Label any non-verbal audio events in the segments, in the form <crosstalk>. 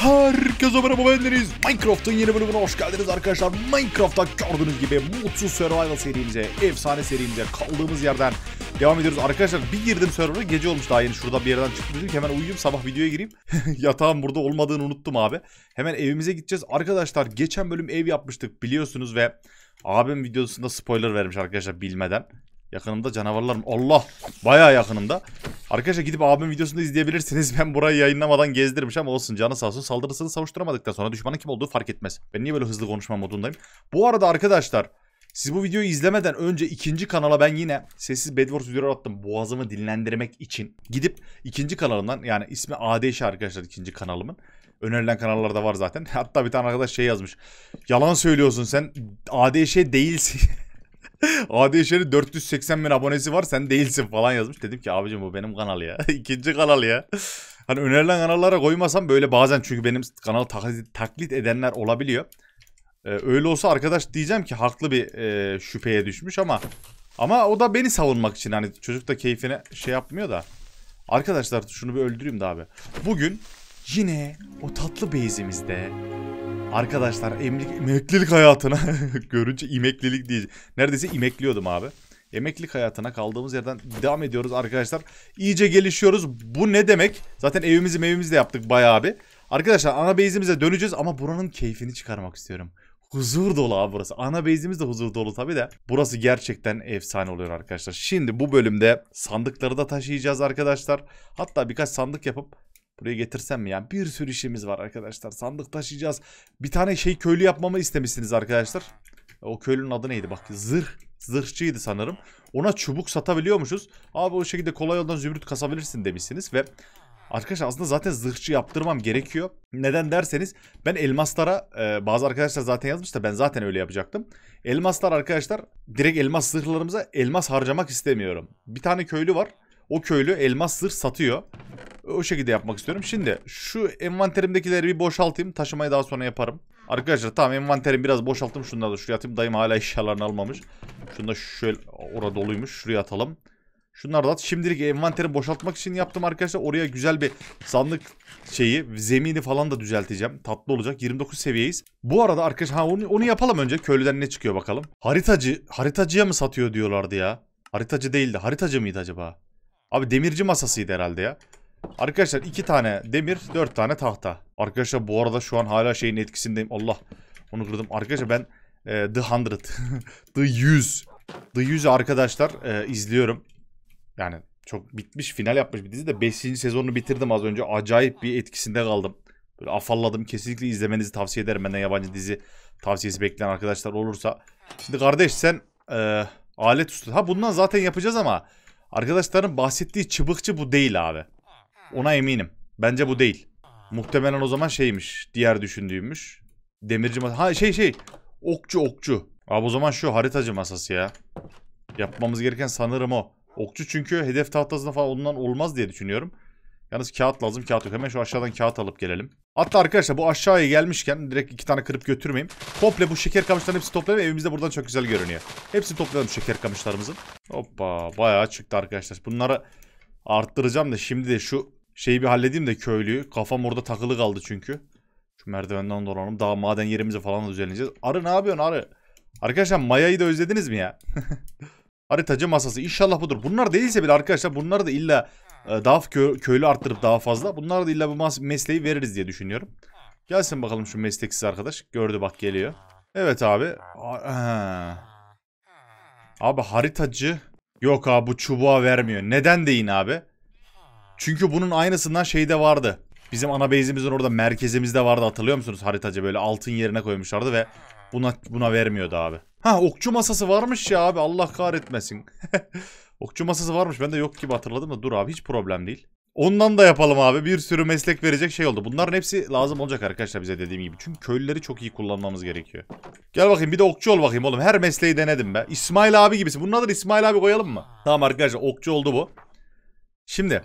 Herkese merhaba bendeniz. Minecraft'ın yeni bölümüne hoş geldiniz arkadaşlar. Minecraft'ta gördüğünüz gibi Mutsuz Survival serimize, efsane serimize kaldığımız yerden devam ediyoruz. Arkadaşlar bir girdim server'a gece olmuş daha yeni. Şurada bir yerden çıktım dedim hemen uyuyayım sabah videoya gireyim. <laughs> Yatağım burada olmadığını unuttum abi. Hemen evimize gideceğiz. Arkadaşlar geçen bölüm ev yapmıştık biliyorsunuz ve abim videosunda spoiler vermiş arkadaşlar bilmeden. Yakınımda canavarlarım. Allah bayağı yakınımda. Arkadaşlar gidip abim videosunu izleyebilirsiniz. <laughs> Ben burayı yayınlamadan gezdirmiş ama olsun canı sağ olsun. Saldırısını savuşturamadıktan sonra düşmanın kim olduğu fark etmez. Ben niye böyle hızlı konuşma modundayım. Bu arada arkadaşlar siz bu videoyu izlemeden önce ikinci kanala ben yine sessiz Bedwars videoları attım. Boğazımı dinlendirmek için. Gidip ikinci kanalından yani ismi ADŞ arkadaşlar ikinci kanalımın. Önerilen kanallarda var zaten. <laughs> Hatta bir tane arkadaş şey yazmış. Yalan söylüyorsun sen ADŞ değilsin. <laughs> ADŞ'nin 480 bin abonesi var sen değilsin falan yazmış. Dedim ki abicim bu benim kanal ya. <laughs> İkinci kanal ya. Hani önerilen kanallara koymasam böyle bazen çünkü benim kanal taklit edenler olabiliyor. Ee, öyle olsa arkadaş diyeceğim ki haklı bir e, şüpheye düşmüş ama ama o da beni savunmak için hani çocuk da keyfine şey yapmıyor da. Arkadaşlar şunu bir öldüreyim de abi. Bugün yine o tatlı beyzimizde Arkadaşlar emlik, emeklilik hayatına <laughs> görünce emeklilik diyeceğim. Neredeyse emekliyordum abi. Emeklilik hayatına kaldığımız yerden devam ediyoruz arkadaşlar. İyice gelişiyoruz. Bu ne demek? Zaten evimizi evimizde yaptık bayağı abi Arkadaşlar ana base'imize döneceğiz ama buranın keyfini çıkarmak istiyorum. Huzur dolu abi burası. Ana base'imiz de huzur dolu tabi de. Burası gerçekten efsane oluyor arkadaşlar. Şimdi bu bölümde sandıkları da taşıyacağız arkadaşlar. Hatta birkaç sandık yapıp Buraya getirsem mi yani Bir sürü işimiz var arkadaşlar. Sandık taşıyacağız. Bir tane şey köylü yapmamı istemişsiniz arkadaşlar. O köylünün adı neydi? Bak zırh. Zırhçıydı sanırım. Ona çubuk satabiliyormuşuz. Abi o şekilde kolay yoldan zümrüt kasabilirsin demişsiniz ve Arkadaşlar aslında zaten zırhçı yaptırmam gerekiyor. Neden derseniz ben elmaslara e, bazı arkadaşlar zaten yazmış da ben zaten öyle yapacaktım. Elmaslar arkadaşlar direkt elmas zırhlarımıza elmas harcamak istemiyorum. Bir tane köylü var. O köylü elmas zırh satıyor. O şekilde yapmak istiyorum. Şimdi şu envanterimdekileri bir boşaltayım. Taşımayı daha sonra yaparım. Arkadaşlar tamam envanterimi biraz boşalttım. Şunları da şuraya atayım. Dayım hala eşyalarını almamış. Şunu da şöyle orada doluymuş. Şuraya atalım. Şunları da at. Şimdilik envanteri boşaltmak için yaptım arkadaşlar. Oraya güzel bir sandık şeyi, zemini falan da düzelteceğim. Tatlı olacak. 29 seviyeyiz. Bu arada arkadaşlar ha, onu, onu yapalım önce. Köylüden ne çıkıyor bakalım. Haritacı, haritacıya mı satıyor diyorlardı ya. Haritacı değildi. Haritacı mıydı acaba? Abi demirci masasıydı herhalde ya. Arkadaşlar iki tane demir, dört tane tahta. Arkadaşlar bu arada şu an hala şeyin etkisindeyim. Allah onu kırdım. Arkadaşlar ben e, The Hundred, <laughs> The 100. The 100'ü arkadaşlar e, izliyorum. Yani çok bitmiş, final yapmış bir dizi de 5. sezonunu bitirdim az önce. Acayip bir etkisinde kaldım. Böyle afalladım. Kesinlikle izlemenizi tavsiye ederim. Benden yabancı dizi tavsiyesi bekleyen arkadaşlar olursa. Şimdi kardeş sen e, alet usta. Ha bundan zaten yapacağız ama arkadaşların bahsettiği çıbıkçı bu değil abi. Ona eminim. Bence bu değil. Muhtemelen o zaman şeymiş. Diğer düşündüğümmüş. Demirci masası. Ha şey şey. Okçu okçu. Abi o zaman şu haritacı masası ya. Yapmamız gereken sanırım o. Okçu çünkü hedef tahtasında falan ondan olmaz diye düşünüyorum. Yalnız kağıt lazım kağıt yok. Hemen şu aşağıdan kağıt alıp gelelim. Hatta arkadaşlar bu aşağıya gelmişken direkt iki tane kırıp götürmeyeyim. Komple bu şeker kamışlarının hepsi toplayalım. Evimizde buradan çok güzel görünüyor. Hepsi toplayalım şeker kamışlarımızın. Hoppa bayağı çıktı arkadaşlar. Bunları arttıracağım da şimdi de şu Şeyi bir halledeyim de köylüyü. Kafam orada takılı kaldı çünkü. Şu merdivenden dolanalım. Daha maden yerimizi falan da düzenleyeceğiz. Arı ne yapıyorsun arı? Arkadaşlar Maya'yı da özlediniz mi ya? Haritacı <laughs> masası. inşallah budur. Bunlar değilse bile arkadaşlar bunları da illa e, daha kö köylü arttırıp daha fazla. Bunlar da illa bu mesleği veririz diye düşünüyorum. Gelsin bakalım şu mesleksiz arkadaş. Gördü bak geliyor. Evet abi. Ha. Abi haritacı. Yok abi bu çubuğa vermiyor. Neden deyin abi? Çünkü bunun aynısından şeyde vardı. Bizim ana base'imizin orada merkezimizde vardı hatırlıyor musunuz? Haritacı böyle altın yerine koymuşlardı ve buna buna vermiyordu abi. Ha okçu masası varmış ya abi Allah kahretmesin. <laughs> okçu masası varmış ben de yok gibi hatırladım da dur abi hiç problem değil. Ondan da yapalım abi bir sürü meslek verecek şey oldu. Bunların hepsi lazım olacak arkadaşlar bize dediğim gibi. Çünkü köylüleri çok iyi kullanmamız gerekiyor. Gel bakayım bir de okçu ol bakayım oğlum her mesleği denedim be. İsmail abi gibisin. Bunun adını İsmail abi koyalım mı? Tamam arkadaşlar okçu oldu bu. Şimdi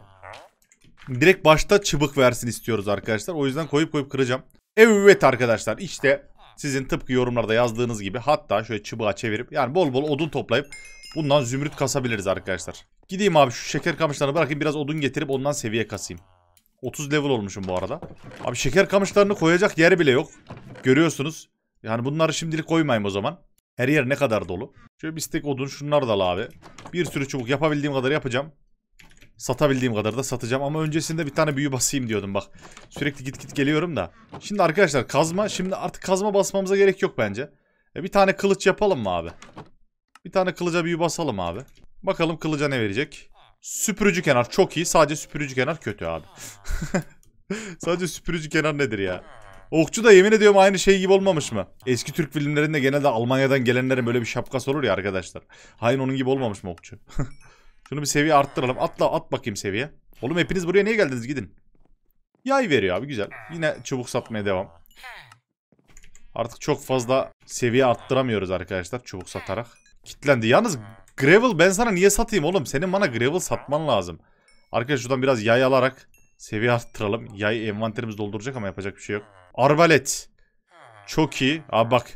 direkt başta çıbık versin istiyoruz arkadaşlar. O yüzden koyup koyup kıracağım. Evet arkadaşlar işte sizin tıpkı yorumlarda yazdığınız gibi hatta şöyle çıbığa çevirip yani bol bol odun toplayıp bundan zümrüt kasabiliriz arkadaşlar. Gideyim abi şu şeker kamışlarını bırakayım biraz odun getirip ondan seviye kasayım. 30 level olmuşum bu arada. Abi şeker kamışlarını koyacak yer bile yok. Görüyorsunuz. Yani bunları şimdilik koymayayım o zaman. Her yer ne kadar dolu. Şöyle bir stek odun şunlar da al abi. Bir sürü çubuk yapabildiğim kadar yapacağım. Satabildiğim kadar da satacağım. Ama öncesinde bir tane büyü basayım diyordum bak. Sürekli git git geliyorum da. Şimdi arkadaşlar kazma. Şimdi artık kazma basmamıza gerek yok bence. E bir tane kılıç yapalım mı abi? Bir tane kılıca büyü basalım abi. Bakalım kılıca ne verecek. Süpürücü kenar çok iyi. Sadece süpürücü kenar kötü abi. <laughs> Sadece süpürücü kenar nedir ya? Okçu da yemin ediyorum aynı şey gibi olmamış mı? Eski Türk filmlerinde genelde Almanya'dan gelenlerin böyle bir şapkası olur ya arkadaşlar. Hayır onun gibi olmamış mı okçu? <laughs> Şunu bir seviye arttıralım. Atla at bakayım seviye. Oğlum hepiniz buraya niye geldiniz gidin. Yay veriyor abi güzel. Yine çubuk satmaya devam. Artık çok fazla seviye arttıramıyoruz arkadaşlar çubuk satarak. Kitlendi. Yalnız gravel ben sana niye satayım oğlum? Senin bana gravel satman lazım. Arkadaş, şuradan biraz yay alarak seviye arttıralım. Yay envanterimiz dolduracak ama yapacak bir şey yok. Arbalet. Çok iyi. Abi bak.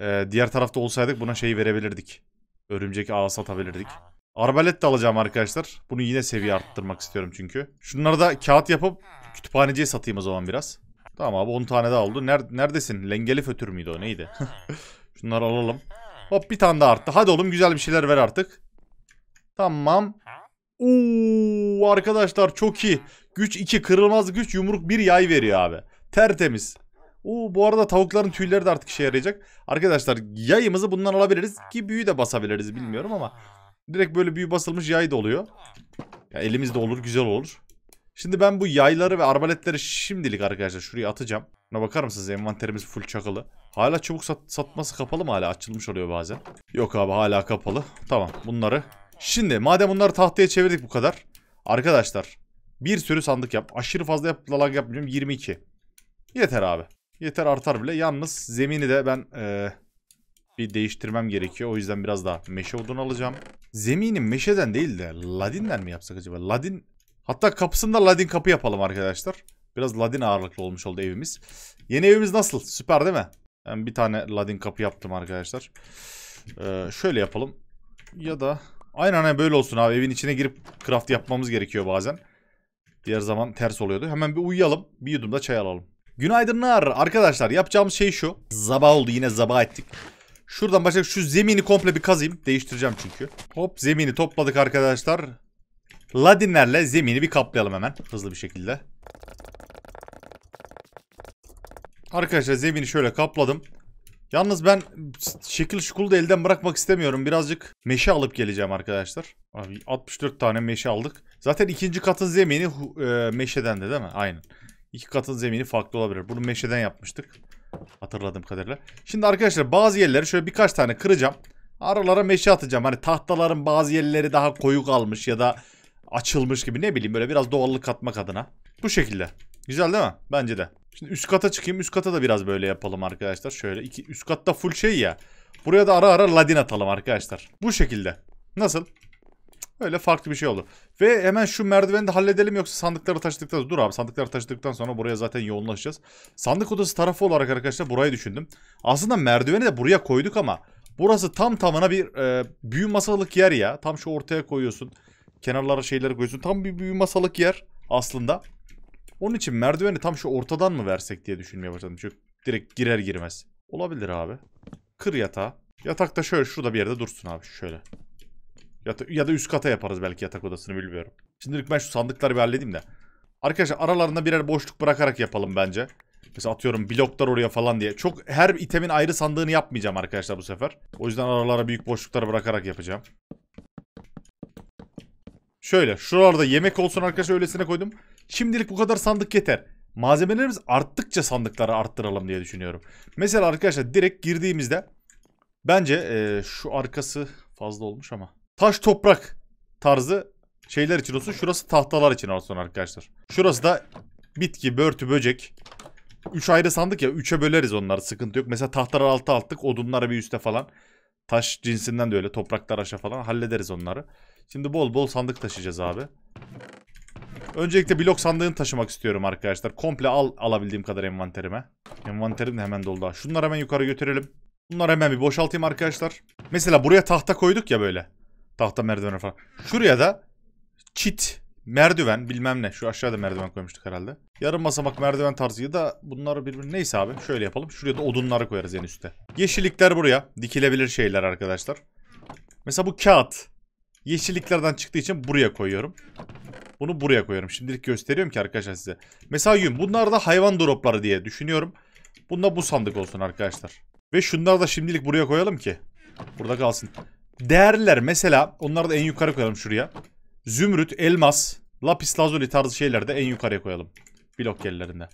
Ee, diğer tarafta olsaydık buna şeyi verebilirdik. Örümcek ağa satabilirdik. Arbalet de alacağım arkadaşlar. Bunu yine seviye arttırmak istiyorum çünkü. Şunları da kağıt yapıp kütüphaneciye satayım o zaman biraz. Tamam abi 10 tane daha oldu. Ner neredesin? Lengeli fötür müydü o neydi? <laughs> Şunları alalım. Hop bir tane daha arttı. Hadi oğlum güzel bir şeyler ver artık. Tamam. Uuu arkadaşlar çok iyi. Güç 2 kırılmaz güç yumruk 1 yay veriyor abi. Tertemiz. Oo, bu arada tavukların tüyleri de artık işe yarayacak. Arkadaşlar yayımızı bundan alabiliriz ki büyü de basabiliriz bilmiyorum ama Direkt böyle büyü basılmış yay da oluyor. Ya elimizde olur güzel olur. Şimdi ben bu yayları ve arbaletleri şimdilik arkadaşlar şuraya atacağım. Buna bakar mısınız envanterimiz full çakılı. Hala çubuk sat satması kapalı mı hala açılmış oluyor bazen. Yok abi hala kapalı. Tamam bunları. Şimdi madem bunları tahtaya çevirdik bu kadar. Arkadaşlar bir sürü sandık yap. Aşırı fazla yap, lag yapmıyorum 22. Yeter abi. Yeter artar bile. Yalnız zemini de ben... Ee, bir değiştirmem gerekiyor. O yüzden biraz daha meşe odunu alacağım. Zemini meşeden değil de ladinden mi yapsak acaba? Ladin hatta kapısında ladin kapı yapalım arkadaşlar. Biraz ladin ağırlıklı olmuş oldu evimiz. Yeni evimiz nasıl? Süper değil mi? Ben bir tane ladin kapı yaptım arkadaşlar. Ee, şöyle yapalım. Ya da aynen hani böyle olsun abi. Evin içine girip craft yapmamız gerekiyor bazen. Diğer zaman ters oluyordu. Hemen bir uyuyalım. Bir yudum da çay alalım. Günaydınlar arkadaşlar. Yapacağımız şey şu. Zaba oldu yine zaba ettik. Şuradan başlayıp şu zemini komple bir kazayım. Değiştireceğim çünkü. Hop zemini topladık arkadaşlar. Ladinlerle zemini bir kaplayalım hemen. Hızlı bir şekilde. Arkadaşlar zemini şöyle kapladım. Yalnız ben şekil şukulu da elden bırakmak istemiyorum. Birazcık meşe alıp geleceğim arkadaşlar. Abi 64 tane meşe aldık. Zaten ikinci katın zemini e, meşeden de değil mi? Aynen. İki katın zemini farklı olabilir. Bunu meşeden yapmıştık. Hatırladığım kadarıyla. Şimdi arkadaşlar bazı yerleri şöyle birkaç tane kıracağım. Aralara meşe atacağım. Hani tahtaların bazı yerleri daha koyu kalmış ya da açılmış gibi ne bileyim böyle biraz doğallık katmak adına. Bu şekilde. Güzel değil mi? Bence de. Şimdi üst kata çıkayım. Üst kata da biraz böyle yapalım arkadaşlar. Şöyle iki üst katta full şey ya. Buraya da ara ara ladin atalım arkadaşlar. Bu şekilde. Nasıl? Öyle farklı bir şey oldu. Ve hemen şu merdiveni de halledelim yoksa sandıkları taşıdıktan sonra. Dur abi sandıkları taşıdıktan sonra buraya zaten yoğunlaşacağız. Sandık odası tarafı olarak arkadaşlar burayı düşündüm. Aslında merdiveni de buraya koyduk ama burası tam tamına bir e, büyü masalık yer ya. Tam şu ortaya koyuyorsun. Kenarlara şeyleri koyuyorsun. Tam bir büyü masalık yer aslında. Onun için merdiveni tam şu ortadan mı versek diye düşünmeye başladım. Çünkü direkt girer girmez. Olabilir abi. Kır yatağı. yatakta şöyle şurada bir yerde dursun abi şöyle. Ya da, ya da üst kata yaparız belki yatak odasını bilmiyorum. Şimdilik ben şu sandıkları bir halledeyim de. Arkadaşlar aralarında birer boşluk bırakarak yapalım bence. Mesela atıyorum bloklar oraya falan diye. Çok her itemin ayrı sandığını yapmayacağım arkadaşlar bu sefer. O yüzden aralara büyük boşluklar bırakarak yapacağım. Şöyle şuralarda yemek olsun arkadaşlar öylesine koydum. Şimdilik bu kadar sandık yeter. Malzemelerimiz arttıkça sandıkları arttıralım diye düşünüyorum. Mesela arkadaşlar direkt girdiğimizde bence e, şu arkası fazla olmuş ama taş toprak tarzı şeyler için olsun. Şurası tahtalar için olsun arkadaşlar. Şurası da bitki, börtü, böcek. Üç ayrı sandık ya. Üçe böleriz onları. Sıkıntı yok. Mesela tahtalar altı altlık. Odunlar bir üste falan. Taş cinsinden de öyle. Topraklar aşağı falan. Hallederiz onları. Şimdi bol bol sandık taşıyacağız abi. Öncelikle blok sandığını taşımak istiyorum arkadaşlar. Komple al alabildiğim kadar envanterime. Envanterim de hemen doldu. Şunları hemen yukarı götürelim. Bunları hemen bir boşaltayım arkadaşlar. Mesela buraya tahta koyduk ya böyle. Tahta merdiven falan. Şuraya da çit, merdiven bilmem ne. Şu aşağıda merdiven koymuştuk herhalde. Yarım basamak merdiven tarzı ya da bunlar birbirine neyse abi. Şöyle yapalım. Şuraya da odunları koyarız en üstte. Yeşillikler buraya. Dikilebilir şeyler arkadaşlar. Mesela bu kağıt. Yeşilliklerden çıktığı için buraya koyuyorum. Bunu buraya koyuyorum. Şimdilik gösteriyorum ki arkadaşlar size. Mesela yün. Bunlar da hayvan dropları diye düşünüyorum. Bunda bu sandık olsun arkadaşlar. Ve şunları da şimdilik buraya koyalım ki. Burada kalsın değerler mesela onları da en yukarı koyalım şuraya. Zümrüt, elmas, lapis lazuli tarzı şeyler de en yukarıya koyalım. Blok yerlerinde.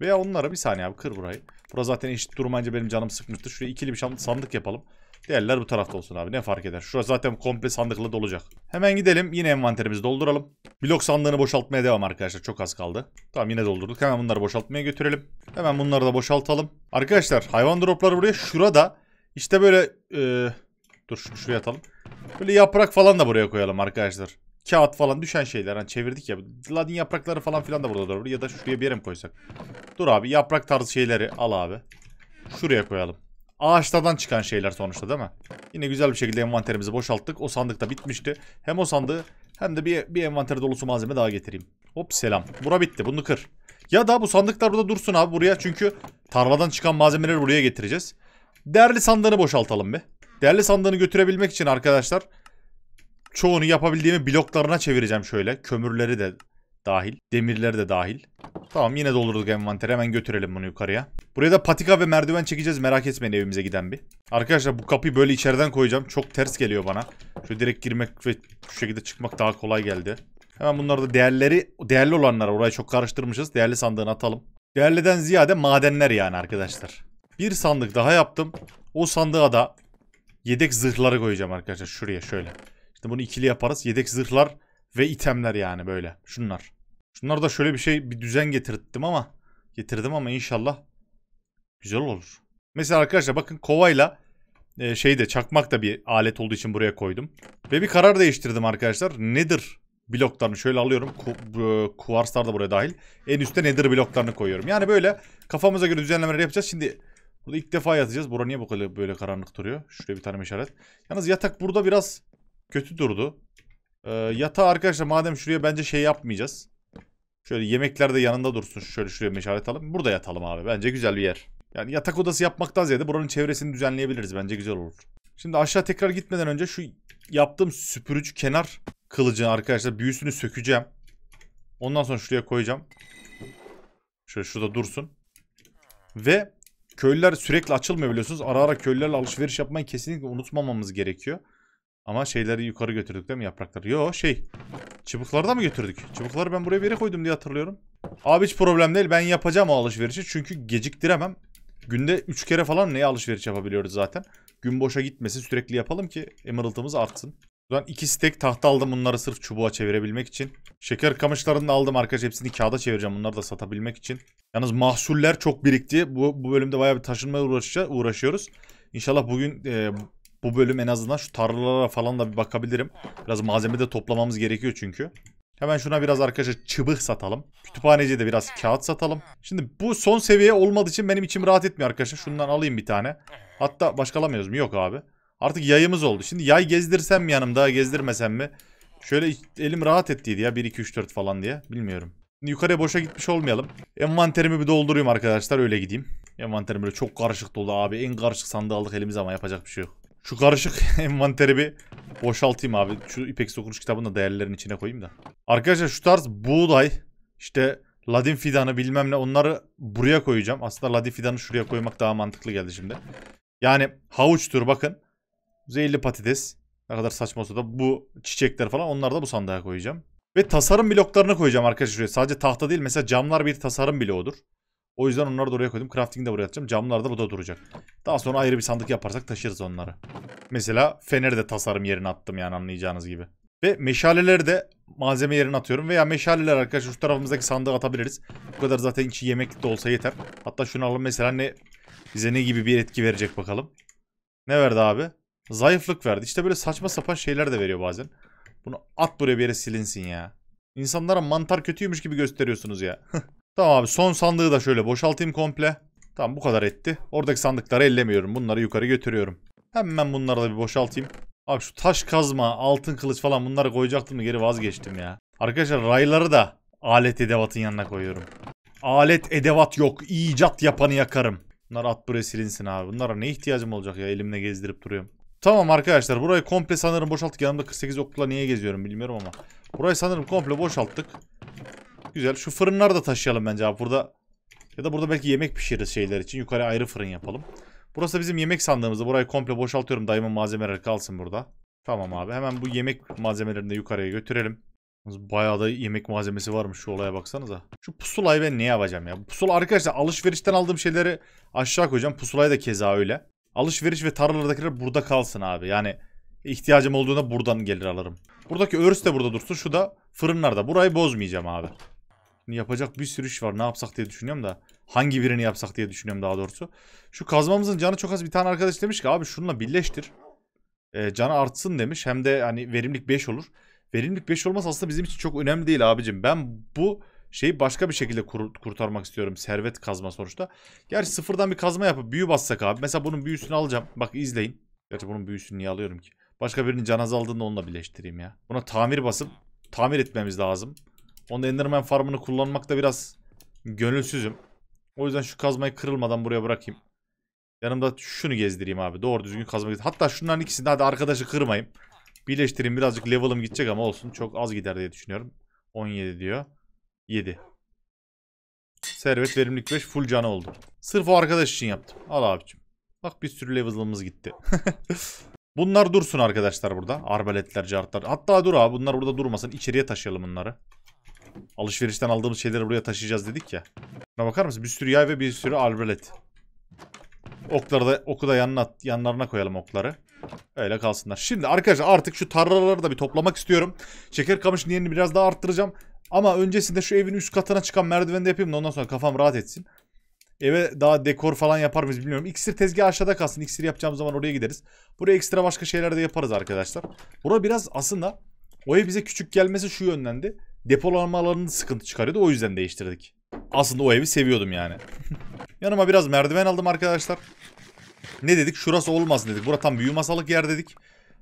Veya onlara bir saniye abi kır burayı. Burası zaten eşit durmayınca benim canım sıkmıştı. Şuraya ikili bir sandık yapalım. Değerler bu tarafta olsun abi ne fark eder. Şurası zaten komple sandıkla dolacak. Hemen gidelim yine envanterimizi dolduralım. Blok sandığını boşaltmaya devam arkadaşlar çok az kaldı. Tamam yine doldurduk hemen bunları boşaltmaya götürelim. Hemen bunları da boşaltalım. Arkadaşlar hayvan dropları buraya şurada işte böyle e, Dur şuraya atalım. Böyle yaprak falan da buraya koyalım arkadaşlar. Kağıt falan düşen şeyler. Hani çevirdik ya. Ladin yaprakları falan filan da burada durur. Ya da şuraya bir yere mi koysak? Dur abi yaprak tarzı şeyleri al abi. Şuraya koyalım. Ağaçlardan çıkan şeyler sonuçta değil mi? Yine güzel bir şekilde envanterimizi boşalttık. O sandık da bitmişti. Hem o sandığı hem de bir, bir envanter dolusu malzeme daha getireyim. Hop selam. Bura bitti. Bunu kır. Ya da bu sandıklar burada dursun abi buraya. Çünkü tarladan çıkan malzemeleri buraya getireceğiz. Değerli sandığını boşaltalım bir. Değerli sandığını götürebilmek için arkadaşlar çoğunu yapabildiğimi bloklarına çevireceğim şöyle. Kömürleri de dahil. Demirleri de dahil. Tamam yine doldurduk envanteri. Hemen götürelim bunu yukarıya. Buraya da patika ve merdiven çekeceğiz. Merak etmeyin evimize giden bir. Arkadaşlar bu kapıyı böyle içeriden koyacağım. Çok ters geliyor bana. Şöyle direkt girmek ve şu şekilde çıkmak daha kolay geldi. Hemen bunları da değerleri, değerli olanlara orayı çok karıştırmışız. Değerli sandığını atalım. Değerliden ziyade madenler yani arkadaşlar. Bir sandık daha yaptım. O sandığa da yedek zırhları koyacağım arkadaşlar şuraya şöyle. İşte bunu ikili yaparız. Yedek zırhlar ve itemler yani böyle. Şunlar. Şunlar da şöyle bir şey bir düzen getirdim ama getirdim ama inşallah güzel olur. Mesela arkadaşlar bakın kovayla e, şey de çakmak da bir alet olduğu için buraya koydum. Ve bir karar değiştirdim arkadaşlar. Nedir bloklarını şöyle alıyorum. Ku, kuvarslar da buraya dahil. En üstte nedir bloklarını koyuyorum. Yani böyle kafamıza göre düzenlemeler yapacağız. Şimdi Burada ilk defa yatacağız. Bura niye bu kadar böyle karanlık duruyor? Şuraya bir tane işaret. Yalnız yatak burada biraz kötü durdu. Ee, yatağı arkadaşlar madem şuraya bence şey yapmayacağız. Şöyle yemekler de yanında dursun. Şöyle şuraya işaret alalım. Burada yatalım abi. Bence güzel bir yer. Yani yatak odası yapmaktan ziyade buranın çevresini düzenleyebiliriz. Bence güzel olur. Şimdi aşağı tekrar gitmeden önce şu yaptığım süpürücü kenar kılıcını arkadaşlar büyüsünü sökeceğim. Ondan sonra şuraya koyacağım. Şöyle şurada dursun. Ve Köylüler sürekli açılmıyor biliyorsunuz. Ara ara köylülerle alışveriş yapmayı kesinlikle unutmamamız gerekiyor. Ama şeyleri yukarı götürdük değil mi yaprakları? Yo şey. Çubukları da mı götürdük? Çubukları ben buraya bir yere koydum diye hatırlıyorum. Abi hiç problem değil. Ben yapacağım o alışverişi. Çünkü geciktiremem. Günde 3 kere falan neye alışveriş yapabiliyoruz zaten. Gün boşa gitmesin sürekli yapalım ki emerald'ımız artsın. Buradan iki stek tahta aldım bunları sırf çubuğa çevirebilmek için. Şeker kamışlarını da aldım arkadaş hepsini kağıda çevireceğim bunları da satabilmek için. Yalnız mahsuller çok birikti. Bu, bu bölümde bayağı bir taşınmaya uğraşacağız, uğraşıyoruz. İnşallah bugün e, bu bölüm en azından şu tarlalara falan da bir bakabilirim. Biraz malzeme de toplamamız gerekiyor çünkü. Hemen şuna biraz arkadaşlar çıbık satalım. Kütüphaneci de biraz kağıt satalım. Şimdi bu son seviye olmadığı için benim içim rahat etmiyor arkadaşlar. Şundan alayım bir tane. Hatta başkalamıyoruz mu? Yok abi. Artık yayımız oldu. Şimdi yay gezdirsem mi yanımda gezdirmesem mi? Şöyle elim rahat ettiydi ya 1-2-3-4 falan diye. Bilmiyorum. Şimdi yukarıya boşa gitmiş olmayalım. Envanterimi bir doldurayım arkadaşlar öyle gideyim. Envanterim böyle çok karışık dolu abi. En karışık sandığı aldık elimiz ama yapacak bir şey yok. Şu karışık <laughs> envanteri bir boşaltayım abi. Şu İpek Sokunuş kitabını da değerlerin içine koyayım da. Arkadaşlar şu tarz buğday işte ladin fidanı bilmem ne onları buraya koyacağım. Aslında ladin fidanı şuraya koymak daha mantıklı geldi şimdi. Yani havuçtur bakın. Zehirli patates. Ne kadar saçma olsa da bu çiçekler falan onları da bu sandığa koyacağım. Ve tasarım bloklarını koyacağım arkadaşlar şuraya. Sadece tahta değil mesela camlar bir tasarım bloğudur. O yüzden onları da oraya koydum. Crafting de buraya atacağım. Camlar da burada duracak. Daha sonra ayrı bir sandık yaparsak taşırız onları. Mesela feneri de tasarım yerine attım yani anlayacağınız gibi. Ve meşaleleri de malzeme yerine atıyorum. Veya meşaleler arkadaşlar şu tarafımızdaki sandığa atabiliriz. Bu kadar zaten içi yemek de olsa yeter. Hatta şunu alalım mesela ne bize ne gibi bir etki verecek bakalım. Ne verdi abi? Zayıflık verdi. İşte böyle saçma sapan şeyler de veriyor bazen. Bunu at buraya bir yere silinsin ya. İnsanlara mantar kötüymüş gibi gösteriyorsunuz ya. <laughs> tamam abi son sandığı da şöyle boşaltayım komple. Tamam bu kadar etti. Oradaki sandıkları ellemiyorum. Bunları yukarı götürüyorum. Hemen bunları da bir boşaltayım. Abi şu taş kazma, altın kılıç falan bunları koyacaktım da geri vazgeçtim ya. Arkadaşlar rayları da alet edevatın yanına koyuyorum. Alet edevat yok. İcat yapanı yakarım. Bunlar at buraya silinsin abi. Bunlara ne ihtiyacım olacak ya elimle gezdirip duruyorum. Tamam arkadaşlar burayı komple sanırım boşalttık. Yanımda 48 okla niye geziyorum bilmiyorum ama. Burayı sanırım komple boşalttık. Güzel. Şu fırınları da taşıyalım bence abi. Burada ya da burada belki yemek pişiririz şeyler için. Yukarı ayrı fırın yapalım. Burası da bizim yemek sandığımızda. Burayı komple boşaltıyorum. Dayımın malzemeleri kalsın burada. Tamam abi. Hemen bu yemek malzemelerini de yukarıya götürelim. Bayağı da yemek malzemesi varmış şu olaya baksanıza. Şu pusulayı ben ne yapacağım ya? Pusula arkadaşlar alışverişten aldığım şeyleri aşağı koyacağım. Pusulayı da keza öyle. Alışveriş ve tarlalardakiler burada kalsın abi. Yani ihtiyacım olduğunda buradan gelir alırım. Buradaki örs de burada dursun. Şu da fırınlarda. Burayı bozmayacağım abi. Yapacak bir sürü iş var. Ne yapsak diye düşünüyorum da. Hangi birini yapsak diye düşünüyorum daha doğrusu. Şu kazmamızın canı çok az. Bir tane arkadaş demiş ki abi şununla birleştir. E, canı artsın demiş. Hem de hani verimlik 5 olur. Verimlik 5 olmaz aslında bizim için çok önemli değil abicim. Ben bu şeyi başka bir şekilde kur kurtarmak istiyorum. Servet kazma sonuçta. Gerçi sıfırdan bir kazma yapıp büyü bassak abi. Mesela bunun büyüsünü alacağım. Bak izleyin. Gerçi bunun büyüsünü niye alıyorum ki? Başka birinin canazı aldığında onunla birleştireyim ya. Buna tamir basıp tamir etmemiz lazım. Onda Enderman farmını kullanmak da biraz gönülsüzüm. O yüzden şu kazmayı kırılmadan buraya bırakayım. Yanımda şunu gezdireyim abi. Doğru düzgün kazma. Hatta şunların ikisini de hadi arkadaşı kırmayayım. Birleştireyim birazcık level'ım gidecek ama olsun. Çok az gider diye düşünüyorum. 17 diyor. 7. Servet verimlilik 5 full canı oldu. Sırf o arkadaş için yaptım. Al abicim. Bak bir sürü level'ımız gitti. <laughs> bunlar dursun arkadaşlar burada. Arbaletler, cartlar. Hatta dur abi bunlar burada durmasın. İçeriye taşıyalım bunları. Alışverişten aldığımız şeyleri buraya taşıyacağız dedik ya. Buna bakar mısın? Bir sürü yay ve bir sürü arbalet. Okları da, oku da yanına, yanlarına koyalım okları. Öyle kalsınlar. Şimdi arkadaşlar artık şu tarlaları da bir toplamak istiyorum. Şeker kamışın yerini biraz daha arttıracağım. Ama öncesinde şu evin üst katına çıkan merdivende yapayım da ondan sonra kafam rahat etsin. Eve daha dekor falan yapar mıyız bilmiyorum. İksir tezgahı aşağıda kalsın. İksir yapacağımız zaman oraya gideriz. Buraya ekstra başka şeyler de yaparız arkadaşlar. Bura biraz aslında o ev bize küçük gelmesi şu yönlendi. Depolama alanında sıkıntı çıkarıyordu. O yüzden değiştirdik. Aslında o evi seviyordum yani. <laughs> Yanıma biraz merdiven aldım arkadaşlar. Ne dedik? Şurası olmaz dedik. Bura tam büyü masalık yer dedik.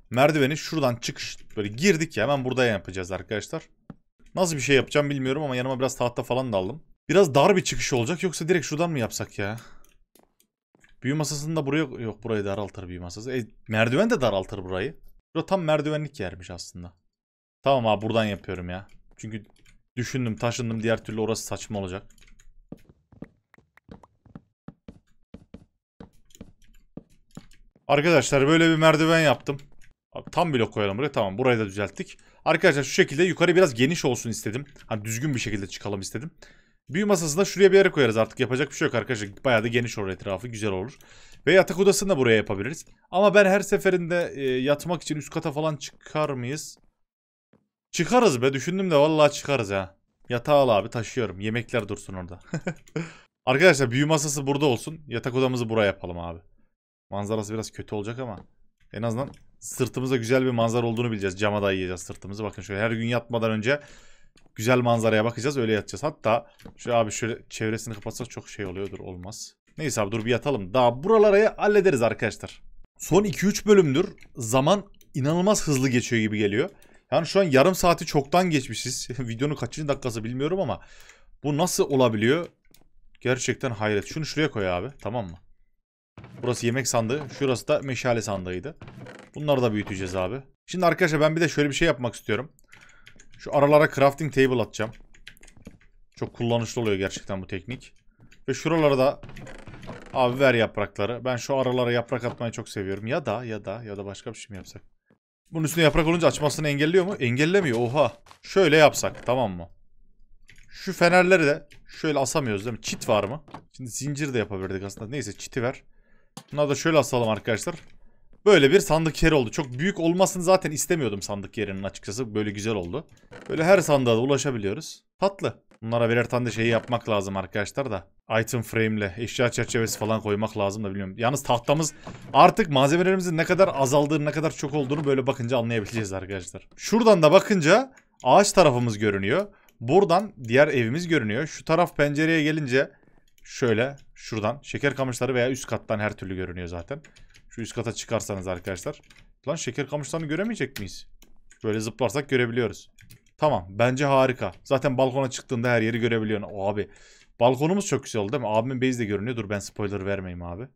Merdiveni şuradan çıkış böyle girdik ya. Hemen burada yapacağız arkadaşlar. Nasıl bir şey yapacağım bilmiyorum ama yanıma biraz tahta falan da aldım. Biraz dar bir çıkış olacak yoksa direkt şuradan mı yapsak ya? Büyü masasını da buraya... Yok burayı daraltır büyü masası. E, merdiven de daraltır burayı. Burada tam merdivenlik yermiş aslında. Tamam abi buradan yapıyorum ya. Çünkü düşündüm taşındım diğer türlü orası saçma olacak. Arkadaşlar böyle bir merdiven yaptım. Abi tam blok koyalım buraya. Tamam burayı da düzelttik. Arkadaşlar şu şekilde yukarı biraz geniş olsun istedim. Hani düzgün bir şekilde çıkalım istedim. Büyü masasında şuraya bir yere koyarız artık. Yapacak bir şey yok arkadaşlar. Bayağı da geniş olur etrafı. Güzel olur. Ve yatak odasını da buraya yapabiliriz. Ama ben her seferinde e, yatmak için üst kata falan çıkar mıyız? Çıkarız be. Düşündüm de vallahi çıkarız ya Yatağı al abi taşıyorum. Yemekler dursun orada. <laughs> arkadaşlar büyü masası burada olsun. Yatak odamızı buraya yapalım abi. Manzarası biraz kötü olacak ama en azından sırtımıza güzel bir manzara olduğunu bileceğiz. Cama dayayacağız sırtımızı. Bakın şöyle her gün yatmadan önce güzel manzaraya bakacağız. Öyle yatacağız. Hatta şu abi şöyle çevresini kapatsak çok şey oluyordur. Olmaz. Neyse abi dur bir yatalım. Daha buraları hallederiz arkadaşlar. Son 2-3 bölümdür zaman inanılmaz hızlı geçiyor gibi geliyor. Yani şu an yarım saati çoktan geçmişiz. <laughs> Videonun kaçıncı dakikası bilmiyorum ama bu nasıl olabiliyor? Gerçekten hayret. Şunu şuraya koy abi. Tamam mı? Burası yemek sandığı. Şurası da meşale sandığıydı. Bunları da büyüteceğiz abi. Şimdi arkadaşlar ben bir de şöyle bir şey yapmak istiyorum. Şu aralara crafting table atacağım. Çok kullanışlı oluyor gerçekten bu teknik. Ve şuralara da abi ver yaprakları. Ben şu aralara yaprak atmayı çok seviyorum. Ya da ya da ya da başka bir şey mi yapsak? Bunun üstüne yaprak olunca açmasını engelliyor mu? Engellemiyor. Oha. Şöyle yapsak tamam mı? Şu fenerleri de şöyle asamıyoruz değil mi? Çit var mı? Şimdi zincir de yapabilirdik aslında. Neyse çiti ver. Bunları da şöyle asalım arkadaşlar. Böyle bir sandık yeri oldu. Çok büyük olmasını zaten istemiyordum sandık yerinin açıkçası. Böyle güzel oldu. Böyle her sandığa da ulaşabiliyoruz. Tatlı. Bunlara birer tane de şeyi yapmak lazım arkadaşlar da. Item frame'le eşya çerçevesi falan koymak lazım da bilmiyorum. Yalnız tahtamız artık malzemelerimizin ne kadar azaldığını ne kadar çok olduğunu böyle bakınca anlayabileceğiz arkadaşlar. Şuradan da bakınca ağaç tarafımız görünüyor. Buradan diğer evimiz görünüyor. Şu taraf pencereye gelince şöyle Şuradan. Şeker kamışları veya üst kattan her türlü görünüyor zaten. Şu üst kata çıkarsanız arkadaşlar. Lan şeker kamışlarını göremeyecek miyiz? Böyle zıplarsak görebiliyoruz. Tamam. Bence harika. Zaten balkona çıktığında her yeri görebiliyorsun. O abi. Balkonumuz çok güzel oldu değil mi? Abimin base de görünüyor. Dur ben spoiler vermeyeyim abi.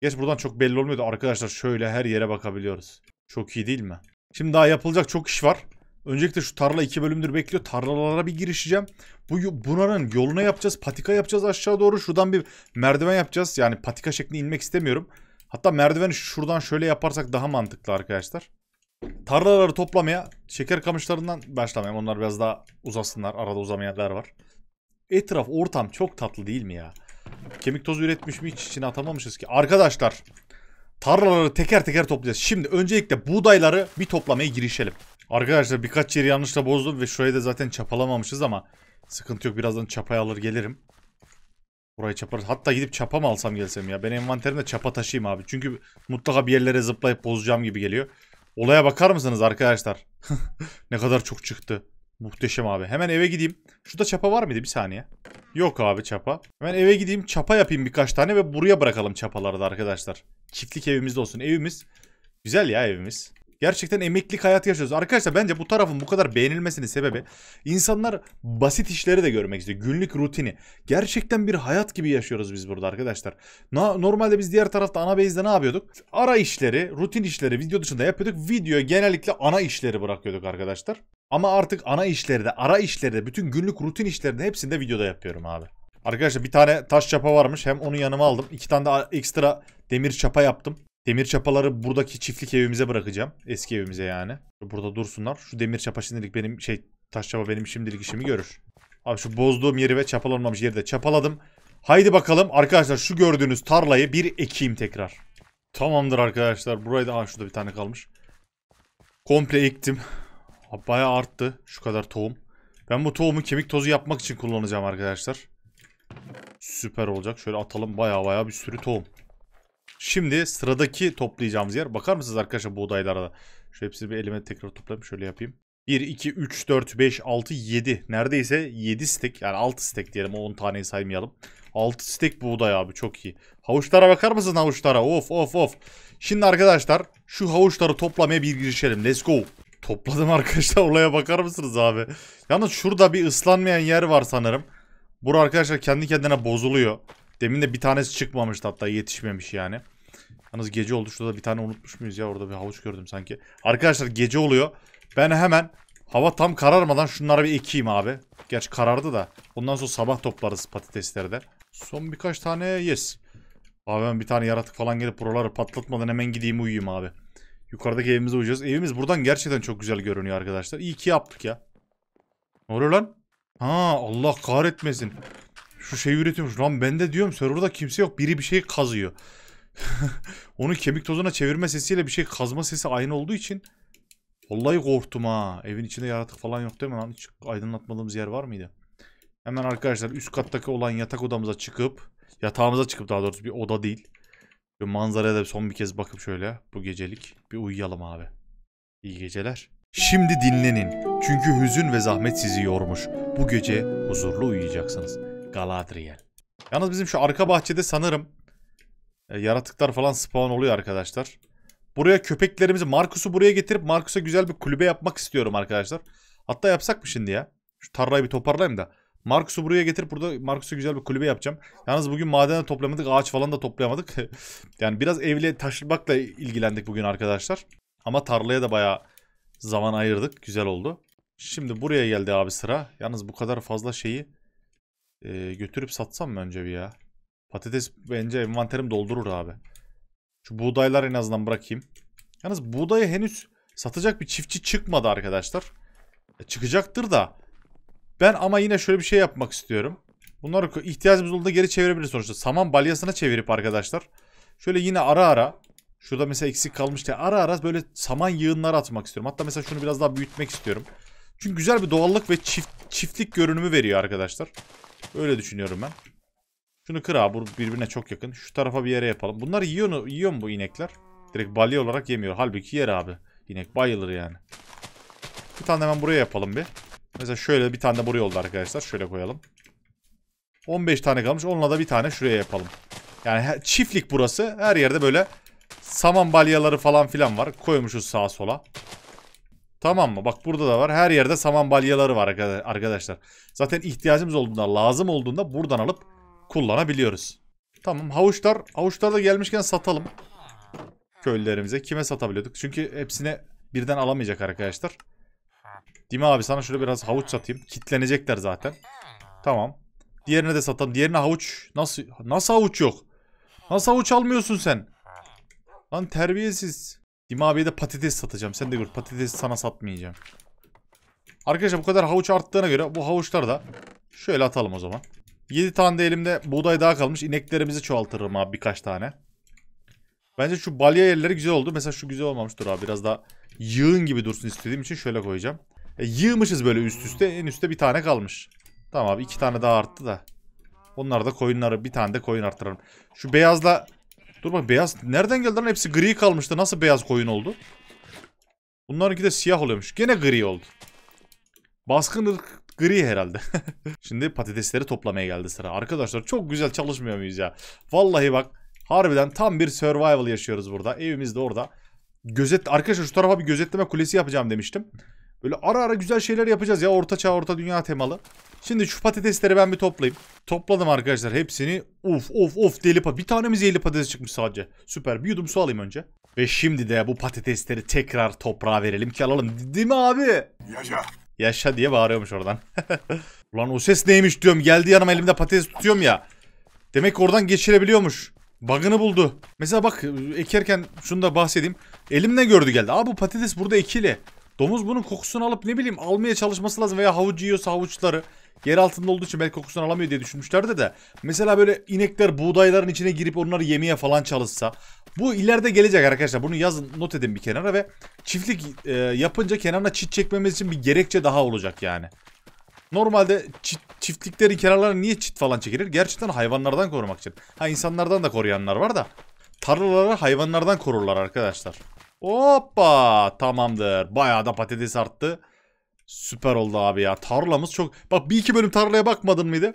Geç buradan çok belli olmuyordu. Arkadaşlar şöyle her yere bakabiliyoruz. Çok iyi değil mi? Şimdi daha yapılacak çok iş var. Öncelikle şu tarla iki bölümdür bekliyor. Tarlalara bir girişeceğim. Bu bunların yoluna yapacağız. Patika yapacağız aşağı doğru. Şuradan bir merdiven yapacağız. Yani patika şeklinde inmek istemiyorum. Hatta merdiveni şuradan şöyle yaparsak daha mantıklı arkadaşlar. Tarlaları toplamaya şeker kamışlarından başlamayayım. Onlar biraz daha uzasınlar. Arada uzamayanlar var. Etraf ortam çok tatlı değil mi ya? Kemik tozu üretmiş mi hiç içine atamamışız ki. Arkadaşlar tarlaları teker teker toplayacağız. Şimdi öncelikle buğdayları bir toplamaya girişelim. Arkadaşlar birkaç yeri yanlışla bozdum ve şurayı da zaten çapalamamışız ama sıkıntı yok birazdan çapaya alır gelirim. Burayı çapar. Hatta gidip çapa mı alsam gelsem ya. Ben envanterimde çapa taşıyayım abi. Çünkü mutlaka bir yerlere zıplayıp bozacağım gibi geliyor. Olaya bakar mısınız arkadaşlar? <laughs> ne kadar çok çıktı. Muhteşem abi. Hemen eve gideyim. Şurada çapa var mıydı? Bir saniye. Yok abi çapa. Hemen eve gideyim. Çapa yapayım birkaç tane ve buraya bırakalım çapaları da arkadaşlar. Çiftlik evimizde olsun. Evimiz güzel ya evimiz. Gerçekten emeklilik hayatı yaşıyoruz. Arkadaşlar bence bu tarafın bu kadar beğenilmesinin sebebi insanlar basit işleri de görmek istiyor. Günlük rutini. Gerçekten bir hayat gibi yaşıyoruz biz burada arkadaşlar. Na, normalde biz diğer tarafta ana base'de ne yapıyorduk? Ara işleri, rutin işleri video dışında yapıyorduk. Video genellikle ana işleri bırakıyorduk arkadaşlar. Ama artık ana işleri de, ara işleri de, bütün günlük rutin işlerini hepsinde de videoda yapıyorum abi. Arkadaşlar bir tane taş çapa varmış. Hem onu yanıma aldım. İki tane de ekstra demir çapa yaptım. Demir çapaları buradaki çiftlik evimize bırakacağım. Eski evimize yani. Burada dursunlar. Şu demir çapa şimdilik benim şey taş çapa benim şimdilik işimi görür. Abi şu bozduğum yeri ve çapalanmamış yeri de çapaladım. Haydi bakalım arkadaşlar şu gördüğünüz tarlayı bir ekeyim tekrar. Tamamdır arkadaşlar. Burayı da aa, şurada bir tane kalmış. Komple ektim. Bayağı arttı şu kadar tohum. Ben bu tohumu kemik tozu yapmak için kullanacağım arkadaşlar. Süper olacak. Şöyle atalım baya baya bir sürü tohum. Şimdi sıradaki toplayacağımız yer. Bakar mısınız arkadaşlar buğdaylara da? Şu hepsini bir elime tekrar toplayayım. Şöyle yapayım. 1, 2, 3, 4, 5, 6, 7. Neredeyse 7 stek. Yani 6 stek diyelim. O 10 taneyi saymayalım. 6 stek buğday abi. Çok iyi. Havuçlara bakar mısın havuçlara? Of of of. Şimdi arkadaşlar şu havuçları toplamaya bir girişelim. Let's go. Topladım arkadaşlar. Olaya bakar mısınız abi? Yalnız şurada bir ıslanmayan yer var sanırım. Bura arkadaşlar kendi kendine bozuluyor. Demin de bir tanesi çıkmamıştı hatta yetişmemiş yani. Yalnız gece oldu. Şurada bir tane unutmuş muyuz ya? Orada bir havuç gördüm sanki. Arkadaşlar gece oluyor. Ben hemen hava tam kararmadan şunları bir ekeyim abi. Gerçi karardı da. Ondan sonra sabah toplarız patatesleri de. Son birkaç tane yes. Abi ben bir tane yaratık falan gelip buraları patlatmadan hemen gideyim uyuyayım abi. Yukarıdaki evimize uyuyacağız. Evimiz buradan gerçekten çok güzel görünüyor arkadaşlar. İyi ki yaptık ya. Ne oluyor lan? Ha Allah kahretmesin. Şu şeyi üretiyormuş. Lan bende diyorum serverda kimse yok. Biri bir şey kazıyor. <laughs> Onu kemik tozuna çevirme sesiyle bir şey kazma sesi aynı olduğu için Vallahi korktum ha. Evin içinde yaratık falan yok değil mi lan? Hiç aydınlatmadığımız yer var mıydı? Hemen arkadaşlar üst kattaki olan yatak odamıza çıkıp yatağımıza çıkıp daha doğrusu bir oda değil. Bir manzaraya da son bir kez bakıp şöyle bu gecelik bir uyuyalım abi. İyi geceler. Şimdi dinlenin. Çünkü hüzün ve zahmet sizi yormuş. Bu gece huzurlu uyuyacaksınız. Galadriel. Yalnız bizim şu arka bahçede sanırım e, yaratıklar falan spawn oluyor arkadaşlar. Buraya köpeklerimizi Markus'u buraya getirip Markus'a güzel bir kulübe yapmak istiyorum arkadaşlar. Hatta yapsak mı şimdi ya? Şu tarlayı bir toparlayayım da. Markus'u buraya getirip burada Markus'a güzel bir kulübe yapacağım. Yalnız bugün maden toplamadık, ağaç falan da toplayamadık. <laughs> yani biraz evle taşırmakla ilgilendik bugün arkadaşlar. Ama tarlaya da bayağı zaman ayırdık. Güzel oldu. Şimdi buraya geldi abi sıra. Yalnız bu kadar fazla şeyi ee, götürüp satsam mı önce bir ya? Patates bence envanterim doldurur abi. Şu buğdaylar en azından bırakayım. Yalnız buğdayı henüz satacak bir çiftçi çıkmadı arkadaşlar. E, çıkacaktır da. Ben ama yine şöyle bir şey yapmak istiyorum. Bunları ihtiyacımız olduğunda geri çevirebiliriz sonuçta. Saman balyasına çevirip arkadaşlar. Şöyle yine ara ara. Şurada mesela eksik kalmış diye ara ara böyle saman yığınları atmak istiyorum. Hatta mesela şunu biraz daha büyütmek istiyorum. Çünkü güzel bir doğallık ve çift, çiftlik görünümü veriyor arkadaşlar. Öyle düşünüyorum ben. Şunu kır abi. birbirine çok yakın. Şu tarafa bir yere yapalım. Bunlar yiyor, yiyor mu bu inekler? Direkt balya olarak yemiyor. Halbuki yer abi. İnek bayılır yani. Bir tane hemen buraya yapalım bir. Mesela şöyle bir tane de buraya oldu arkadaşlar. Şöyle koyalım. 15 tane kalmış. Onunla da bir tane şuraya yapalım. Yani çiftlik burası. Her yerde böyle saman balyaları falan filan var. Koymuşuz sağa sola. Tamam mı? Bak burada da var. Her yerde saman balyaları var arkadaşlar. Zaten ihtiyacımız olduğunda, lazım olduğunda buradan alıp kullanabiliyoruz. Tamam. Havuçlar, havuçlar da gelmişken satalım. köylerimize. Kime satabiliyorduk? Çünkü hepsine birden alamayacak arkadaşlar. Dime abi? Sana şöyle biraz havuç satayım. Kitlenecekler zaten. Tamam. Diğerine de satalım. Diğerine havuç. Nasıl nasıl havuç yok? Nasıl havuç almıyorsun sen? Lan terbiyesiz. Dima abiye de patates satacağım. Sen de gör patates sana satmayacağım. Arkadaşlar bu kadar havuç arttığına göre bu havuçları da şöyle atalım o zaman. 7 tane de elimde buğday daha kalmış. İneklerimizi çoğaltırım abi birkaç tane. Bence şu balya yerleri güzel oldu. Mesela şu güzel olmamış. Dur abi biraz daha yığın gibi dursun istediğim için şöyle koyacağım. E, yığmışız böyle üst üste. En üstte bir tane kalmış. Tamam abi iki tane daha arttı da. Onlar da koyunları bir tane de koyun arttıralım. Şu beyazla Dur bak beyaz. Nereden geldi lan? Hepsi gri kalmıştı. Nasıl beyaz koyun oldu? Bunlarınki de siyah oluyormuş. Gene gri oldu. Baskın ırk gri herhalde. <laughs> Şimdi patatesleri toplamaya geldi sıra. Arkadaşlar çok güzel çalışmıyor muyuz ya? Vallahi bak harbiden tam bir survival yaşıyoruz burada. Evimiz de orada. Gözet Arkadaşlar şu tarafa bir gözetleme kulesi yapacağım demiştim. Böyle ara ara güzel şeyler yapacağız ya. Orta çağ, orta dünya temalı. Şimdi şu patatesleri ben bir toplayayım. Topladım arkadaşlar hepsini. Of of of deli patates. Bir tanemiz deli patates çıkmış sadece. Süper. Bir yudum su alayım önce. Ve şimdi de bu patatesleri tekrar toprağa verelim ki alalım. Değil mi abi? Yaşa. Yaşa diye bağırıyormuş oradan. <laughs> Ulan o ses neymiş diyorum. Geldi yanıma elimde patates tutuyorum ya. Demek oradan geçirebiliyormuş. Bug'ını buldu. Mesela bak ekerken şunu da bahsedeyim. Elimle gördü geldi. Aa bu patates burada ekili. Domuz bunun kokusunu alıp ne bileyim almaya çalışması lazım veya havuç yiyorsa havuçları. Yer altında olduğu için belki kokusunu alamıyor diye düşünmüşlerdi de. Mesela böyle inekler buğdayların içine girip onları yemeye falan çalışsa. Bu ileride gelecek arkadaşlar. Bunu yazın not edin bir kenara ve çiftlik e, yapınca kenarına çit çekmemiz için bir gerekçe daha olacak yani. Normalde çit, çiftliklerin kenarlarına niye çit falan çekilir? Gerçekten hayvanlardan korumak için. Ha insanlardan da koruyanlar var da. Tarlaları hayvanlardan korurlar arkadaşlar. Hoppa tamamdır. Bayağı da patates arttı. Süper oldu abi ya. Tarlamız çok... Bak bir iki bölüm tarlaya bakmadın mıydı?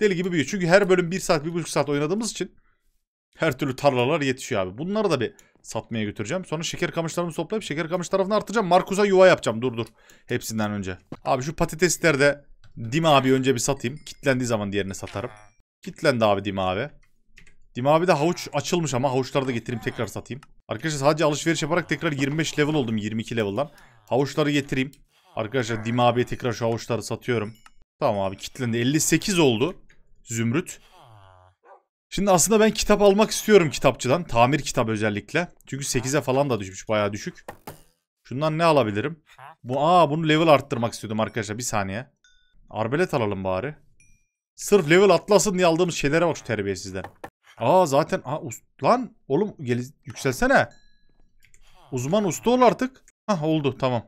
deli gibi büyüyor. Çünkü her bölüm bir saat bir buçuk saat oynadığımız için her türlü tarlalar yetişiyor abi. Bunları da bir satmaya götüreceğim. Sonra şeker kamışlarımı toplayıp şeker kamış tarafını artıracağım. Markus'a yuva yapacağım. Dur dur. Hepsinden önce. Abi şu patatesler de Dim abi önce bir satayım. Kitlendiği zaman diğerini satarım. Kitlendi abi Dim abi. Dim abi de havuç açılmış ama havuçları da getireyim tekrar satayım. Arkadaşlar sadece alışveriş yaparak tekrar 25 level oldum 22 level'dan. Havuçları getireyim. Arkadaşlar Dim abiye tekrar şu havuçları satıyorum. Tamam abi kitlendi. 58 oldu. Zümrüt. Şimdi aslında ben kitap almak istiyorum kitapçıdan. Tamir kitabı özellikle. Çünkü 8'e falan da düşmüş. Bayağı düşük. Şundan ne alabilirim? Bu, aa bunu level arttırmak istiyordum arkadaşlar. Bir saniye. Arbelet alalım bari. Sırf level atlasın diye aldığımız şeylere bak şu terbiyesizler. Aa zaten aa, lan oğlum gel yükselsene. Uzman usta ol artık. Hah oldu tamam.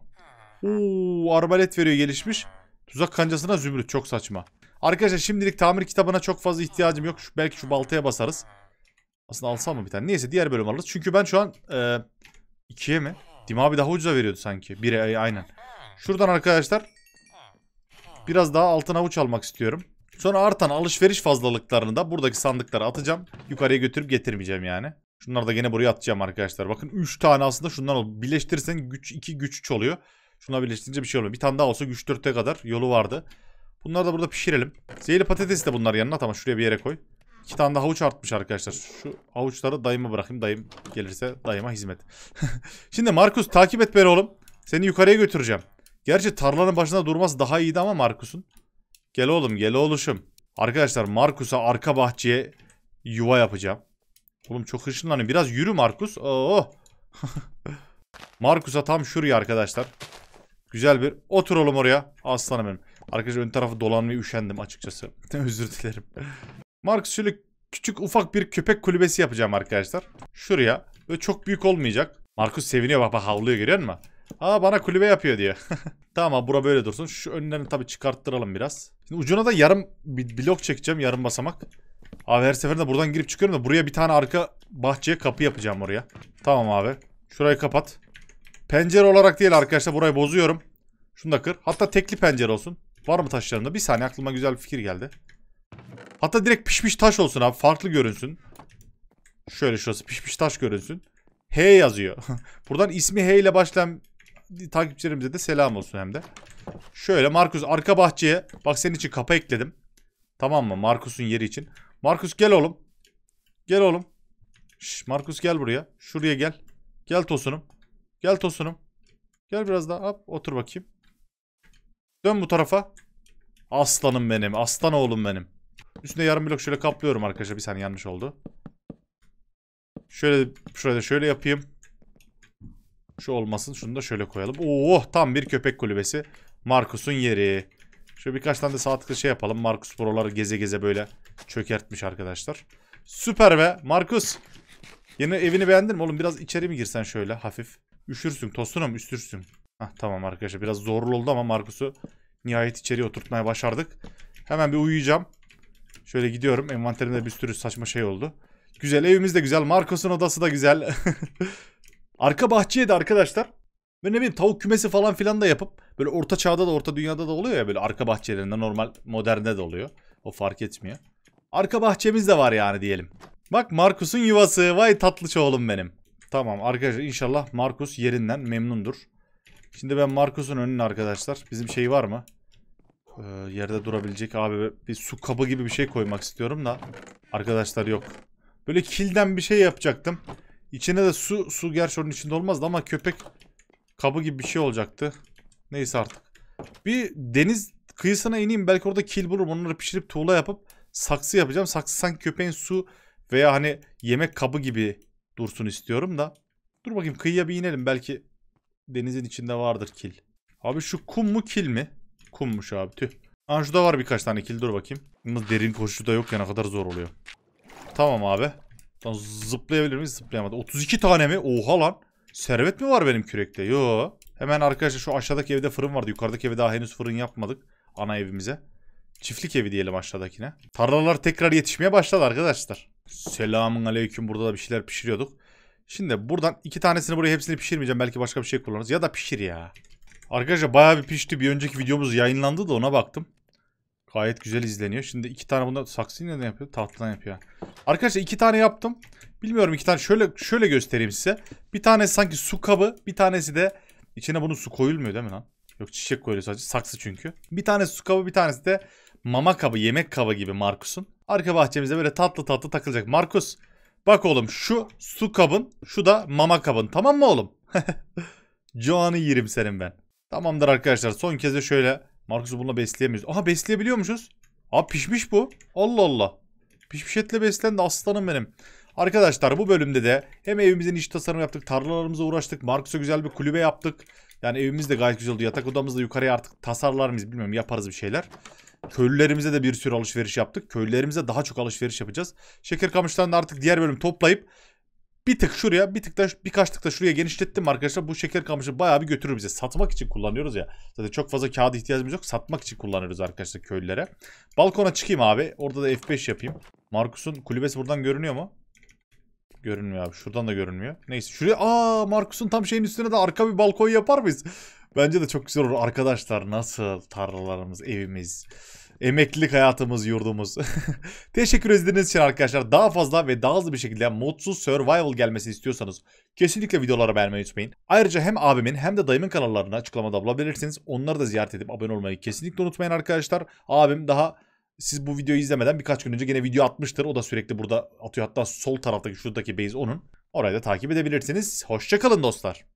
Oo arbalet veriyor gelişmiş. Tuzak kancasına zümrüt çok saçma. Arkadaşlar şimdilik tamir kitabına çok fazla ihtiyacım yok. Şu, belki şu baltaya basarız. Aslında alsam mı bir tane? Neyse diğer bölüm alırız. Çünkü ben şu an e, ikiye mi? Dim abi daha ucuza veriyordu sanki. Bire e, aynen. Şuradan arkadaşlar biraz daha altın avuç almak istiyorum. Sonra artan alışveriş fazlalıklarını da buradaki sandıklara atacağım. Yukarıya götürüp getirmeyeceğim yani. Şunları da gene buraya atacağım arkadaşlar. Bakın 3 tane aslında şundan ol. Birleştirirsen güç 2 güç 3 oluyor. Şunlar birleştirince bir şey olmuyor. Bir tane daha olsa güç 4'e kadar yolu vardı. Bunları da burada pişirelim. Zehirli patates de bunlar yanına. Tamam şuraya bir yere koy. İki tane de havuç artmış arkadaşlar. Şu havuçları dayıma bırakayım. Dayım gelirse dayıma hizmet. <laughs> Şimdi Markus takip et beni oğlum. Seni yukarıya götüreceğim. Gerçi tarlanın başında durması daha iyiydi ama Markus'un. Gel oğlum gel oğluşum. Arkadaşlar Markus'a arka bahçeye yuva yapacağım. Oğlum çok hışınlanıyor. Biraz yürü Markus. Oo. <laughs> Markus'a tam şuraya arkadaşlar. Güzel bir otur oğlum oraya. Aslanım benim. Arkadaşlar ön tarafı dolanmayı üşendim açıkçası. <laughs> Özür dilerim. Markus küçük ufak bir köpek kulübesi yapacağım arkadaşlar. Şuraya. Böyle çok büyük olmayacak. Markus seviniyor bak bak havlıyor görüyor musun? Aa bana kulübe yapıyor diye. <laughs> tamam abi bura böyle dursun. Şu önlerini tabii çıkarttıralım biraz. Şimdi ucuna da yarım bir blok çekeceğim. Yarım basamak. Abi her seferinde buradan girip çıkıyorum da buraya bir tane arka bahçeye kapı yapacağım oraya. Tamam abi. Şurayı kapat. Pencere olarak değil arkadaşlar burayı bozuyorum. Şunu da kır. Hatta tekli pencere olsun. Var mı taşlarında? Bir saniye aklıma güzel bir fikir geldi. Hatta direkt pişmiş taş olsun abi. Farklı görünsün. Şöyle şurası pişmiş taş görünsün. H yazıyor. <laughs> Buradan ismi H ile başlayan takipçilerimize de selam olsun hem de. Şöyle Markus arka bahçeye. Bak senin için kapı ekledim. Tamam mı? Markus'un yeri için. Markus gel oğlum. Gel oğlum. Şş, Markus gel buraya. Şuraya gel. Gel tosunum. Gel tosunum. Gel biraz daha. Hop, otur bakayım. Dön bu tarafa. Aslanım benim. Aslan oğlum benim. Üstüne yarım blok şöyle kaplıyorum arkadaşlar. Bir saniye yanlış oldu. Şöyle şurada şöyle yapayım. Şu olmasın. Şunu da şöyle koyalım. Oh tam bir köpek kulübesi. Markus'un yeri. Şöyle birkaç tane de sağ tıkla şey yapalım. Markus buraları geze geze böyle çökertmiş arkadaşlar. Süper be Markus. Yeni evini beğendin mi oğlum? Biraz içeri mi girsen şöyle hafif. Üşürsün tostunum üstürsün. Hah tamam arkadaşlar biraz zorlu oldu ama Markus'u nihayet içeriye oturtmaya başardık. Hemen bir uyuyacağım. Şöyle gidiyorum. Envanterimde bir sürü saçma şey oldu. Güzel evimiz de güzel. Markus'un odası da güzel. <laughs> Arka bahçeye de arkadaşlar böyle ne bileyim tavuk kümesi falan filan da yapıp böyle orta çağda da orta dünyada da oluyor ya böyle arka bahçelerinde normal modernde de oluyor. O fark etmiyor. Arka bahçemiz de var yani diyelim. Bak Markus'un yuvası vay tatlı çoğulum benim. Tamam arkadaşlar inşallah Markus yerinden memnundur. Şimdi ben Markus'un önüne arkadaşlar bizim şey var mı? Ee, yerde durabilecek abi bir su kabı gibi bir şey koymak istiyorum da. Arkadaşlar yok. Böyle kilden bir şey yapacaktım. İçine de su, su gerçi onun içinde olmazdı ama köpek kabı gibi bir şey olacaktı. Neyse artık. Bir deniz kıyısına ineyim belki orada kil bulurum. Onları pişirip tuğla yapıp saksı yapacağım. Saksı sanki köpeğin su veya hani yemek kabı gibi dursun istiyorum da. Dur bakayım kıyıya bir inelim belki denizin içinde vardır kil. Abi şu kum mu kil mi? Kummuş abi tüh. Aa var birkaç tane kil dur bakayım. Bunun derin koşucu da yok ya ne kadar zor oluyor. Tamam abi. Lan zıplayabilir miyiz? Zıplayamadı. 32 tane mi? Oha lan. Servet mi var benim kürekte? Yo. Hemen arkadaşlar şu aşağıdaki evde fırın vardı. Yukarıdaki evde daha henüz fırın yapmadık. Ana evimize. Çiftlik evi diyelim aşağıdakine. Tarlalar tekrar yetişmeye başladı arkadaşlar. Selamun aleyküm. Burada da bir şeyler pişiriyorduk. Şimdi buradan iki tanesini buraya hepsini pişirmeyeceğim. Belki başka bir şey kullanırız. Ya da pişir ya. Arkadaşlar bayağı bir pişti. Bir önceki videomuz yayınlandı da ona baktım. Gayet güzel izleniyor. Şimdi iki tane bunda saksıyla ne yapıyor? Tahtadan yapıyor. Arkadaşlar iki tane yaptım. Bilmiyorum iki tane. Şöyle şöyle göstereyim size. Bir tanesi sanki su kabı. Bir tanesi de içine bunun su koyulmuyor değil mi lan? Yok çiçek koyuyor sadece. Saksı çünkü. Bir tanesi su kabı bir tanesi de mama kabı. Yemek kabı gibi Markus'un. Arka bahçemize böyle tatlı tatlı takılacak. Markus bak oğlum şu su kabın şu da mama kabın. Tamam mı oğlum? <laughs> Joan'ı yerim senin ben. Tamamdır arkadaşlar. Son kez de şöyle Markus'u bununla besleyemiyoruz. Aha besleyebiliyormuşuz. Abi pişmiş bu. Allah Allah. Pişmiş etle beslendi aslanım benim. Arkadaşlar bu bölümde de hem evimizin iç tasarımı yaptık, tarlalarımıza uğraştık, Markus'a güzel bir kulübe yaptık. Yani evimiz de gayet güzel oldu. Yatak odamız da yukarıya artık tasarlar mıyız bilmiyorum yaparız bir şeyler. Köylülerimize de bir sürü alışveriş yaptık. Köylülerimize daha çok alışveriş yapacağız. Şeker kamışlarını artık diğer bölüm toplayıp bir tık şuraya bir tık da birkaç tık da şuraya genişlettim arkadaşlar. Bu şeker kamışı bayağı bir götürür bize. Satmak için kullanıyoruz ya. Zaten çok fazla kağıda ihtiyacımız yok. Satmak için kullanıyoruz arkadaşlar köylülere. Balkona çıkayım abi. Orada da F5 yapayım. Markus'un kulübesi buradan görünüyor mu? Görünmüyor abi. Şuradan da görünmüyor. Neyse şuraya aa Markus'un tam şeyin üstüne de arka bir balkon yapar mıyız? Bence de çok güzel olur arkadaşlar. Nasıl tarlalarımız, evimiz. Emeklilik hayatımız, yurdumuz. <laughs> Teşekkür ediniz için arkadaşlar. Daha fazla ve daha hızlı bir şekilde modsuz survival gelmesi istiyorsanız kesinlikle videoları beğenmeyi unutmayın. Ayrıca hem abimin hem de dayımın kanallarını açıklamada bulabilirsiniz. Onları da ziyaret edip abone olmayı kesinlikle unutmayın arkadaşlar. Abim daha siz bu videoyu izlemeden birkaç gün önce gene video atmıştır. O da sürekli burada atıyor. Hatta sol taraftaki şuradaki base onun. Orayı da takip edebilirsiniz. Hoşçakalın dostlar.